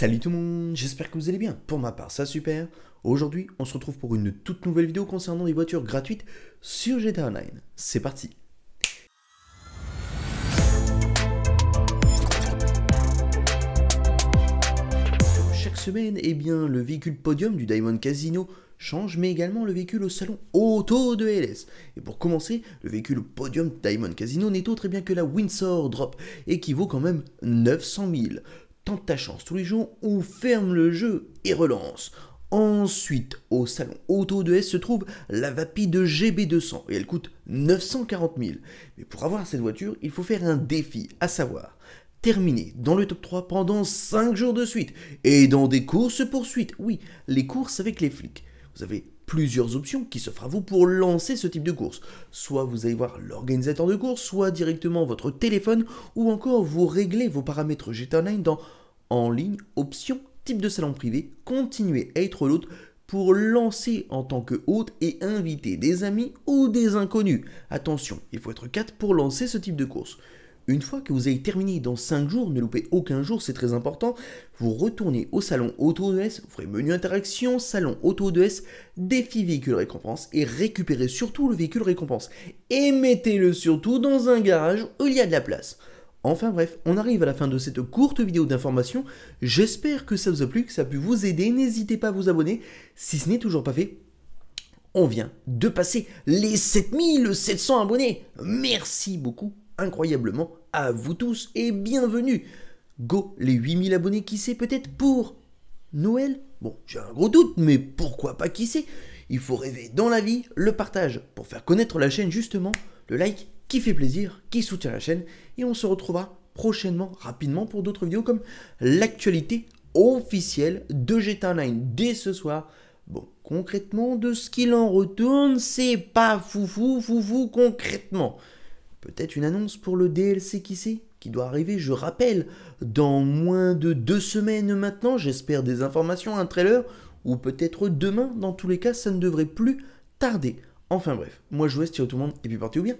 Salut tout le monde, j'espère que vous allez bien. Pour ma part, ça super. Aujourd'hui, on se retrouve pour une toute nouvelle vidéo concernant les voitures gratuites sur GTA Online. C'est parti Chaque semaine, eh bien, le véhicule podium du Diamond Casino change, mais également le véhicule au salon auto de LS. Et pour commencer, le véhicule podium Diamond Casino n'est autre eh bien, que la Windsor Drop, et qui vaut quand même 900 000 ta chance tous les jours ou ferme le jeu et relance. Ensuite, au salon Auto de s se trouve la Vapi de GB200 et elle coûte 940 000. Mais pour avoir cette voiture, il faut faire un défi, à savoir terminer dans le top 3 pendant 5 jours de suite et dans des courses poursuites. Oui, les courses avec les flics. Vous avez plusieurs options qui s'offrent à vous pour lancer ce type de course. Soit vous allez voir l'organisateur de course, soit directement votre téléphone, ou encore vous réglez vos paramètres GTA Online dans en ligne, option, type de salon privé, Continuez à être l'hôte pour lancer en tant que hôte et inviter des amis ou des inconnus. Attention, il faut être 4 pour lancer ce type de course. Une fois que vous avez terminé dans 5 jours, ne loupez aucun jour, c'est très important, vous retournez au salon auto S, vous ferez menu interaction, salon auto 2s défi véhicule récompense et récupérez surtout le véhicule récompense. Et mettez-le surtout dans un garage où il y a de la place. Enfin bref, on arrive à la fin de cette courte vidéo d'information. J'espère que ça vous a plu, que ça a pu vous aider. N'hésitez pas à vous abonner si ce n'est toujours pas fait. On vient de passer les 7700 abonnés. Merci beaucoup, incroyablement, à vous tous et bienvenue. Go, les 8000 abonnés, qui sait peut-être pour Noël Bon, j'ai un gros doute, mais pourquoi pas, qui sait Il faut rêver dans la vie, le partage pour faire connaître la chaîne justement, le like qui fait plaisir, qui soutient la chaîne. Et on se retrouvera prochainement, rapidement, pour d'autres vidéos comme l'actualité officielle de GTA Online dès ce soir. Bon, concrètement, de ce qu'il en retourne, c'est pas foufou, foufou, concrètement. Peut-être une annonce pour le DLC, qui sait qui doit arriver, je rappelle, dans moins de deux semaines maintenant, j'espère des informations, un trailer, ou peut-être demain, dans tous les cas, ça ne devrait plus tarder. Enfin bref, moi je vous laisse, tout le monde, et puis portez-vous bien